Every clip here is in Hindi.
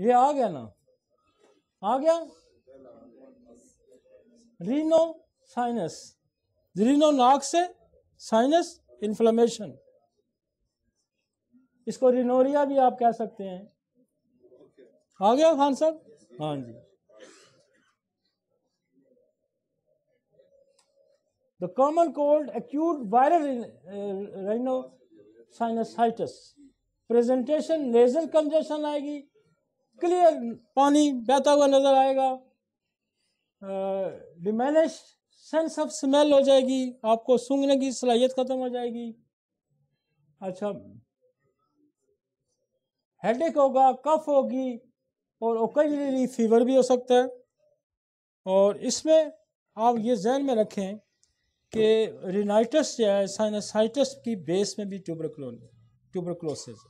ये आ गया ना आ गया रीनो साइनस रीनो नाक से साइनस इन्फ्लेमेशन इसको रिनोरिया भी आप कह सकते हैं आ गया खान साहब हाँ जी the common cold acute viral rhinosinusitis presentation nasal congestion आएगी क्लियर पानी बहता हुआ नजर आएगा डिमेलिश सेंस ऑफ स्मेल हो जाएगी आपको सूंघने की सलाहियत खत्म हो जाएगी अच्छा हेडेक होगा कफ होगी और ओकेजनली फीवर भी हो सकता है और इसमें आप ये जहन में रखें कि रिनाइटस जो है साइनसाइटस की बेस में भी ट्यूबरक्लोज ट्यूबरक्लोसिस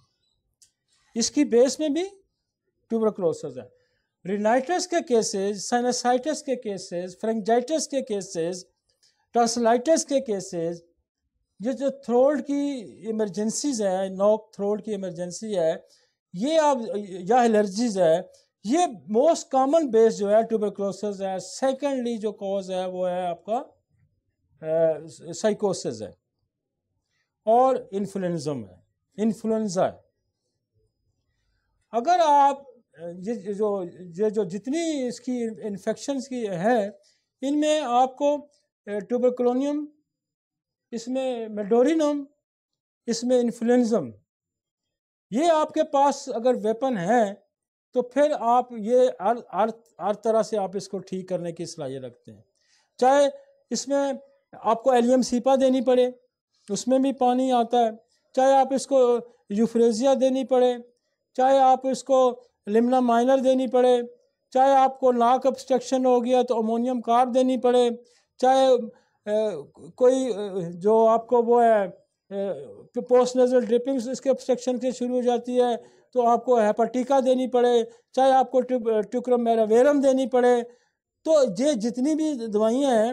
इसकी बेस में भी ट्यूबरक्लोसिस है रिनाइटिस के केसेस साइनसाइटिस के केसेस फ्रेंजाइटिस के केसेस टॉसलाइटिस के केसेस ये जो थ्रोल्ड की इमरजेंसीज हैं नॉक थ्रोल्ड की इमरजेंसी है ये आप या एलर्जीज है ये मोस्ट कॉमन बेस जो है ट्यूबरक्लोसिस है सेकेंडली जो कॉज है वो है आपका साइकोसिस है और इन्फ्लुएंजम है इन्फ्लुएंजा है अगर आप ये जो ये जो जितनी इसकी इन्फेक्शन की है इनमें आपको ट्यूबरक्लोनियम इसमें मेडोरिनम इसमें इन्फ्लुएंजम ये आपके पास अगर वेपन है तो फिर आप ये हर हर हर तरह से आप इसको ठीक करने की सलाहियत रखते हैं चाहे इसमें आपको एलियम सीपा देनी पड़े उसमें भी पानी आता है चाहे आप इसको यूफ्रेजिया देनी पड़े चाहे आप इसको लिमना माइनर देनी पड़े चाहे आपको नाक ऑब्स्ट्रक्शन हो गया तो अमोनियम कार्ब देनी पड़े चाहे कोई जो आपको वो है पोस्ट नजल ड्रिपिंग्स इसके ऑब्स्ट्रक्शन से शुरू हो जाती है तो आपको हेपाटिका देनी पड़े चाहे आपको ट्यूक्रम मेरावेरम देनी पड़े तो ये जितनी भी दवाइयाँ हैं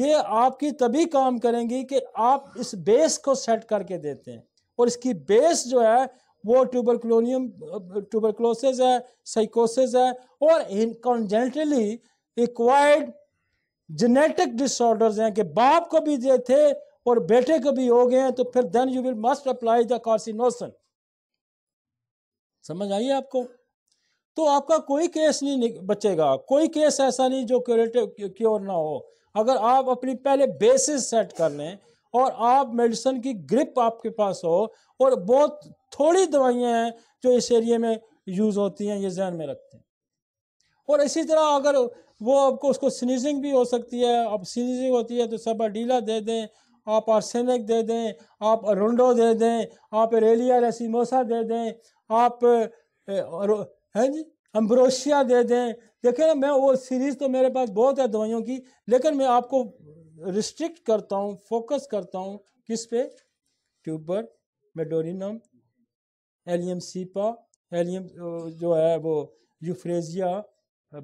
ये आपकी तभी काम करेंगी कि आप इस बेस को सेट करके देते हैं और इसकी बेस जो है वो ट्यूबरक्लोनियम ट्यूबरक्लोसिस है साइकोसिस है और इन कॉन्जेंटली एक्वायर्ड जेनेटिक डिसऑर्डर्स हैं कि बाप को भी दे थे और बेटे को भी हो गए हैं तो फिर then you will must apply the carcinosin समझ आई आपको तो आपका कोई केस नहीं बचेगा कोई केस ऐसा नहीं जो क्योरेटिव क्योर ना हो अगर आप अपनी पहले बेसिस सेट कर लें और आप मेडिसिन की ग्रिप आपके पास हो और बहुत थोड़ी दवाइयाँ हैं जो इस एरिए में यूज़ होती हैं ये जहन में रखते हैं और इसी तरह अगर वो आपको उसको स्नीजिंग भी हो सकती है अब स्नीजिंग होती है तो सब डीला दे दें आप आर्सेनिक दे दें आप रुंडो दे दें आप रेलिया रेसीमोसा दे दें आप हैं जी अम्ब्रोशिया दे दें देखें ना मैं वो सीरीज़ तो मेरे पास बहुत है दवाइयों की लेकिन मैं आपको रिस्ट्रिक्ट करता हूँ फोकस करता हूँ किस पे tuber medorrhinum allium cepa allium जो है वो यूफ्रेजिया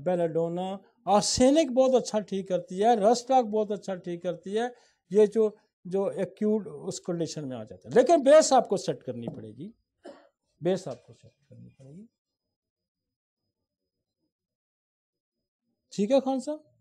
बेलाडोना आर्सेनिक बहुत अच्छा ठीक करती है रस्टाक बहुत अच्छा ठीक करती है ये जो जो एक्यूट उस कंडीशन में आ जाता है लेकिन बेस आपको सेट करनी पड़ेगी बेस आपको सेट करनी पड़ेगी ठीक है खान साहब